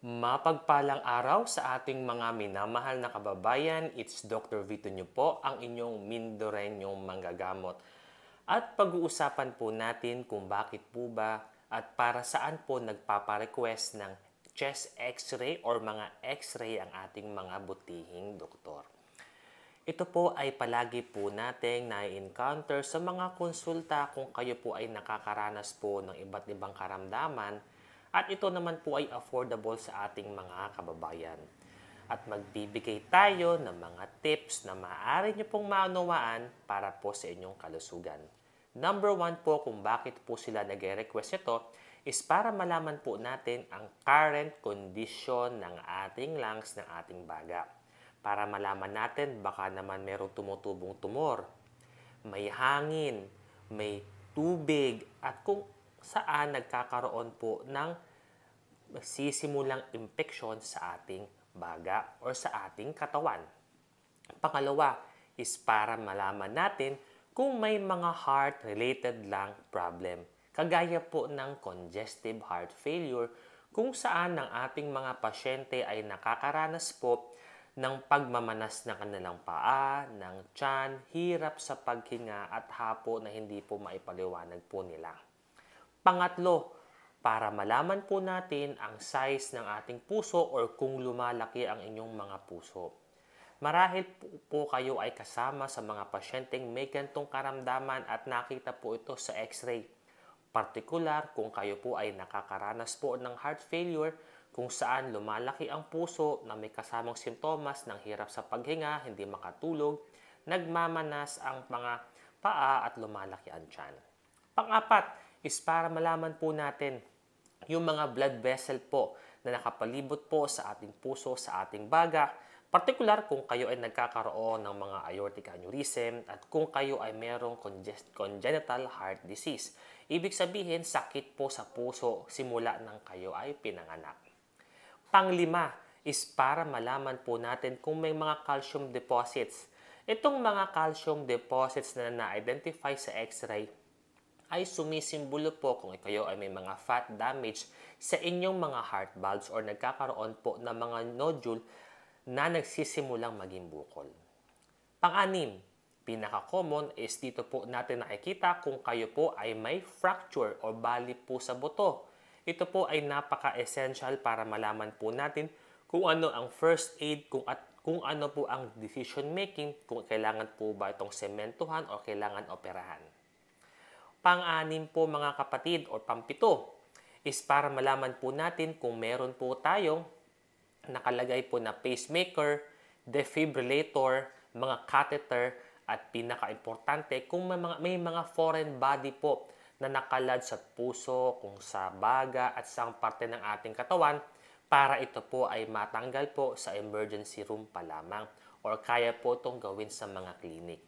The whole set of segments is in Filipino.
Mapagpalang araw sa ating mga minamahal na kababayan. It's Dr. Vito nyo po, ang inyong Mindorenyong manggagamot. At pag-uusapan po natin kung bakit po ba at para saan po nagpapa-request ng chest x-ray or mga x-ray ang ating mga butihing doktor. Ito po ay palagi po nating na-encounter sa mga konsulta kung kayo po ay nakakaranas po ng iba't ibang karamdaman at ito naman po ay affordable sa ating mga kababayan. At magbibigay tayo ng mga tips na maaari nyo pong maunawaan para po sa inyong kalusugan. Number one po kung bakit po sila nag-request ito is para malaman po natin ang current condition ng ating lungs, ng ating baga. Para malaman natin baka naman merong tumutubong tumor, may hangin, may tubig, at kung saan nagkakaroon po ng sisimulang impeksyon sa ating baga o sa ating katawan. Pangalawa is para malaman natin kung may mga heart-related lang problem, kagaya po ng congestive heart failure kung saan ang ating mga pasyente ay nakakaranas po ng pagmamanas ng kanilang paa, ng tiyan, hirap sa paghinga at hapo na hindi po maipaliwanag po nila. Pangatlo, para malaman po natin ang size ng ating puso or kung lumalaki ang inyong mga puso. Marahil po kayo ay kasama sa mga pasyenteng may gantong karamdaman at nakita po ito sa x-ray. Partikular kung kayo po ay nakakaranas po ng heart failure kung saan lumalaki ang puso na may kasamang simptomas ng hirap sa paghinga, hindi makatulog, nagmamanas ang mga paa at lumalaki ang tiyan. Pangapat, is para malaman po natin yung mga blood vessel po na nakapalibot po sa ating puso, sa ating baga, Partikular kung kayo ay nagkakaroon ng mga aortic aneurysm at kung kayo ay merong congenital heart disease. Ibig sabihin, sakit po sa puso simula nang kayo ay pinanganak. Panglima is para malaman po natin kung may mga calcium deposits. Itong mga calcium deposits na na-identify sa x-ray ay sumisimbolo po kung kayo ay may mga fat damage sa inyong mga heart valves or nagkakaroon po ng mga nodule na nagsisimulang maging bukol. Pang-anim, pinaka-common is dito po natin nakikita kung kayo po ay may fracture o bali po sa buto. Ito po ay napaka-essential para malaman po natin kung ano ang first aid, kung at kung ano po ang decision making, kung kailangan po ba itong sementuhan o kailangan operahan. Pang-anim po mga kapatid o pampito is para malaman po natin kung meron po tayong nakalagay po na pacemaker, defibrillator, mga catheter at pinaka-importante kung may mga, may mga foreign body po na nakalad sa puso, kung sa baga at sa parte ng ating katawan para ito po ay matanggal po sa emergency room pa lamang or kaya po itong gawin sa mga clinic.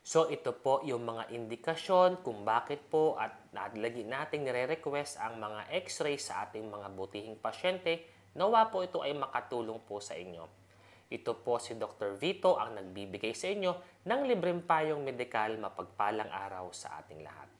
So ito po yung mga indikasyon kung bakit po at lagi nating nire-request ang mga x-ray sa ating mga butihing pasyente. Nawa po ito ay makatulong po sa inyo. Ito po si Dr. Vito ang nagbibigay sa inyo ng libreng payong medikal mapagpalang araw sa ating lahat.